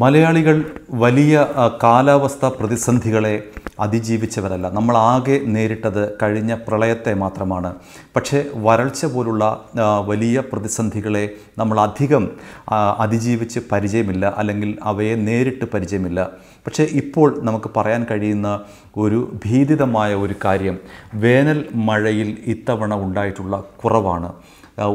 മലയാളികൾ വലിയ കാലാവസ്ഥ പ്രതിസന്ധികളെ അതിജീവിച്ചവരല്ല നമ്മൾ ആകെ നേരിട്ടത് കഴിഞ്ഞ പ്രളയത്തെ മാത്രമാണ് പക്ഷേ വരൾച്ച പോലുള്ള വലിയ പ്രതിസന്ധികളെ നമ്മൾ അധികം അതിജീവിച്ച് പരിചയമില്ല അല്ലെങ്കിൽ അവയെ നേരിട്ട് പരിചയമില്ല പക്ഷേ ഇപ്പോൾ നമുക്ക് പറയാൻ കഴിയുന്ന ഒരു ഭീതിതമായ ഒരു കാര്യം വേനൽ മഴയിൽ ഇത്തവണ ഉണ്ടായിട്ടുള്ള കുറവാണ്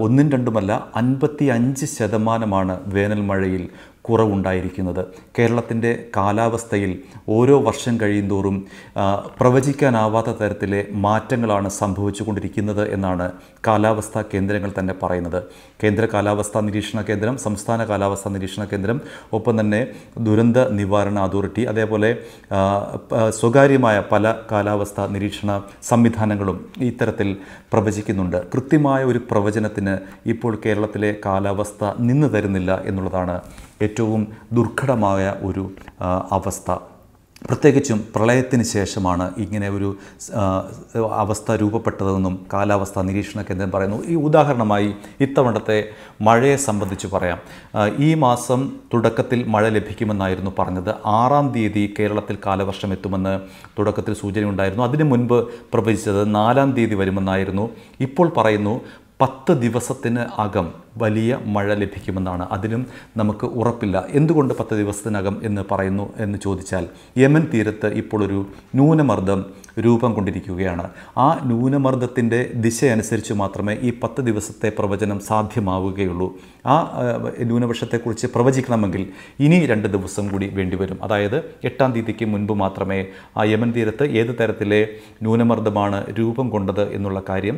ഒന്നും രണ്ടുമല്ല അൻപത്തി അഞ്ച് ശതമാനമാണ് വേനൽ മഴയിൽ കുറവുണ്ടായിരിക്കുന്നത് കേരളത്തിൻ്റെ കാലാവസ്ഥയിൽ ഓരോ വർഷം കഴിയുന്തോറും പ്രവചിക്കാനാവാത്ത തരത്തിലെ മാറ്റങ്ങളാണ് സംഭവിച്ചുകൊണ്ടിരിക്കുന്നത് എന്നാണ് കാലാവസ്ഥാ കേന്ദ്രങ്ങൾ തന്നെ പറയുന്നത് കേന്ദ്ര കാലാവസ്ഥാ നിരീക്ഷണ കേന്ദ്രം സംസ്ഥാന കാലാവസ്ഥാ നിരീക്ഷണ കേന്ദ്രം ഒപ്പം തന്നെ ദുരന്ത നിവാരണ അതോറിറ്റി അതേപോലെ സ്വകാര്യമായ പല കാലാവസ്ഥാ നിരീക്ഷണ സംവിധാനങ്ങളും ഇത്തരത്തിൽ പ്രവചിക്കുന്നുണ്ട് കൃത്യമായ ഒരു പ്രവചനത്തിന് ഇപ്പോൾ കേരളത്തിലെ കാലാവസ്ഥ നിന്നു തരുന്നില്ല എന്നുള്ളതാണ് ഏറ്റവും ദുർഘടമായ ഒരു അവസ്ഥ പ്രത്യേകിച്ചും പ്രളയത്തിന് ശേഷമാണ് ഇങ്ങനെ ഒരു അവസ്ഥ രൂപപ്പെട്ടതെന്നും കാലാവസ്ഥാ നിരീക്ഷണ കേന്ദ്രം പറയുന്നു ഈ ഉദാഹരണമായി ഇത്തവണത്തെ മഴയെ സംബന്ധിച്ച് പറയാം ഈ മാസം തുടക്കത്തിൽ മഴ ലഭിക്കുമെന്നായിരുന്നു പറഞ്ഞത് ആറാം തീയതി കേരളത്തിൽ കാലവർഷം എത്തുമെന്ന് തുടക്കത്തിൽ സൂചനയുണ്ടായിരുന്നു അതിനു മുൻപ് പ്രവചിച്ചത് നാലാം തീയതി വരുമെന്നായിരുന്നു ഇപ്പോൾ പറയുന്നു പത്ത് ദിവസത്തിന് അകം വലിയ മഴ ലഭിക്കുമെന്നാണ് അതിലും നമുക്ക് ഉറപ്പില്ല എന്തുകൊണ്ട് പത്ത് ദിവസത്തിനകം എന്ന് പറയുന്നു എന്ന് ചോദിച്ചാൽ യമൻ തീരത്ത് ഇപ്പോൾ ഒരു ന്യൂനമർദ്ദം രൂപം കൊണ്ടിരിക്കുകയാണ് ആ ന്യൂനമർദ്ദത്തിൻ്റെ ദിശയനുസരിച്ച് മാത്രമേ ഈ പത്ത് ദിവസത്തെ പ്രവചനം സാധ്യമാവുകയുള്ളൂ ആ ന്യൂനപക്ഷത്തെക്കുറിച്ച് പ്രവചിക്കണമെങ്കിൽ ഇനി രണ്ട് ദിവസം കൂടി വേണ്ടിവരും അതായത് എട്ടാം തീയതിക്ക് മുൻപ് മാത്രമേ ആ യമൻ തീരത്ത് ഏത് തരത്തിലെ ന്യൂനമർദ്ദമാണ് രൂപം കൊണ്ടത് എന്നുള്ള കാര്യം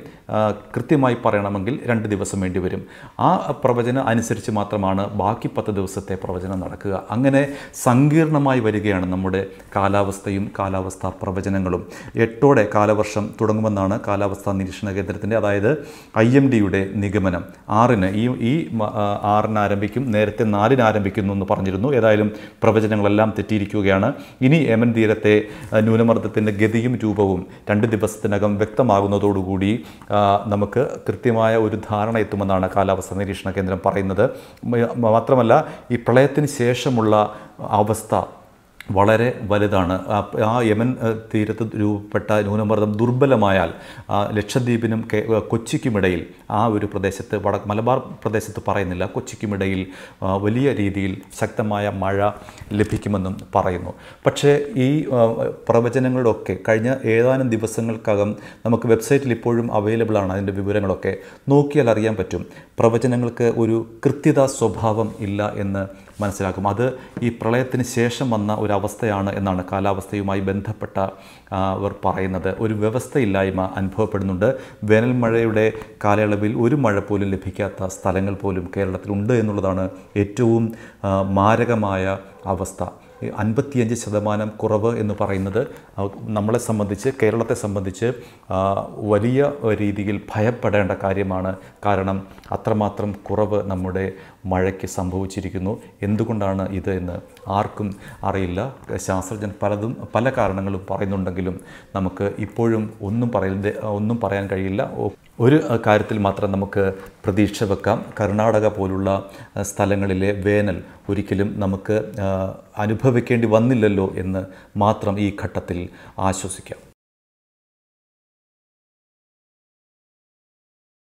കൃത്യമായി പറയണമെങ്കിൽ രണ്ട് ദിവസം വേണ്ടിവരും ആ ആ പ്രവചനം അനുസരിച്ച് മാത്രമാണ് ബാക്കി പത്ത് ദിവസത്തെ പ്രവചനം നടക്കുക അങ്ങനെ സങ്കീർണമായി വരികയാണ് നമ്മുടെ കാലാവസ്ഥയും കാലാവസ്ഥാ പ്രവചനങ്ങളും എട്ടോടെ കാലവർഷം തുടങ്ങുമെന്നാണ് കാലാവസ്ഥാ നിരീക്ഷണ കേന്ദ്രത്തിൻ്റെ അതായത് ഐ എം ഡിയുടെ നിഗമനം ആറിന് ഈ ഈ ആറിന് ആരംഭിക്കും നേരത്തെ നാലിന് ആരംഭിക്കുന്നു എന്ന് പറഞ്ഞിരുന്നു ഏതായാലും പ്രവചനങ്ങളെല്ലാം തെറ്റിയിരിക്കുകയാണ് ഇനി യമൻ തീരത്തെ ന്യൂനമർദ്ദത്തിൻ്റെ ഗതിയും രൂപവും രണ്ട് ദിവസത്തിനകം വ്യക്തമാകുന്നതോടുകൂടി നമുക്ക് കൃത്യമായ ഒരു ധാരണ എത്തുമെന്നാണ് കാലാവസ്ഥ നിരീക്ഷണ കേന്ദ്രം പറയുന്നത് മാത്രമല്ല ഈ പ്രളയത്തിന് ശേഷമുള്ള അവസ്ഥ വളരെ വലുതാണ് ആ യമൻ തീരത്ത് രൂപപ്പെട്ട ന്യൂനമർദ്ദം ദുർബലമായാൽ ലക്ഷദ്വീപിനും കൊച്ചിക്കുമിടയിൽ ആ ഒരു പ്രദേശത്ത് വട മലബാർ പ്രദേശത്ത് പറയുന്നില്ല കൊച്ചിക്കുമിടയിൽ വലിയ രീതിയിൽ ശക്തമായ മഴ ലഭിക്കുമെന്നും പറയുന്നു പക്ഷേ ഈ പ്രവചനങ്ങളൊക്കെ കഴിഞ്ഞ ഏതാനും ദിവസങ്ങൾക്കകം നമുക്ക് വെബ്സൈറ്റിൽ ഇപ്പോഴും അവൈലബിളാണ് ആണ് അതിൻ്റെ വിവരങ്ങളൊക്കെ നോക്കിയാൽ അറിയാൻ പറ്റും പ്രവചനങ്ങൾക്ക് ഒരു കൃത്യതാ സ്വഭാവം ഇല്ല എന്ന് മനസ്സിലാക്കും അത് ഈ പ്രളയത്തിന് ശേഷം വന്ന ഒരു ഒരവസ്ഥയാണ് എന്നാണ് കാലാവസ്ഥയുമായി ബന്ധപ്പെട്ട അവർ പറയുന്നത് ഒരു വ്യവസ്ഥയില്ലായ്മ അനുഭവപ്പെടുന്നുണ്ട് വേനൽ മഴയുടെ കാലയളവിൽ ഒരു മഴ പോലും ലഭിക്കാത്ത സ്ഥലങ്ങൾ പോലും കേരളത്തിലുണ്ട് എന്നുള്ളതാണ് ഏറ്റവും മാരകമായ അവസ്ഥ അൻപത്തിയഞ്ച് ശതമാനം കുറവ് എന്ന് പറയുന്നത് നമ്മളെ സംബന്ധിച്ച് കേരളത്തെ സംബന്ധിച്ച് വലിയ രീതിയിൽ ഭയപ്പെടേണ്ട കാര്യമാണ് കാരണം അത്രമാത്രം കുറവ് നമ്മുടെ മഴയ്ക്ക് സംഭവിച്ചിരിക്കുന്നു എന്തുകൊണ്ടാണ് ഇത് എന്ന് ആർക്കും അറിയില്ല ശാസ്ത്രജ്ഞൻ പലതും പല കാരണങ്ങളും പറയുന്നുണ്ടെങ്കിലും നമുക്ക് ഇപ്പോഴും ഒന്നും പറയുന്ന ഒന്നും പറയാൻ കഴിയില്ല ഒരു കാര്യത്തിൽ മാത്രം നമുക്ക് പ്രതീക്ഷ വെക്കാം കർണാടക പോലുള്ള സ്ഥലങ്ങളിലെ വേനൽ ഒരിക്കലും നമുക്ക് അനുഭവിക്കേണ്ടി വന്നില്ലല്ലോ എന്ന് മാത്രം ഈ ഘട്ടത്തിൽ ആശ്വസിക്കാം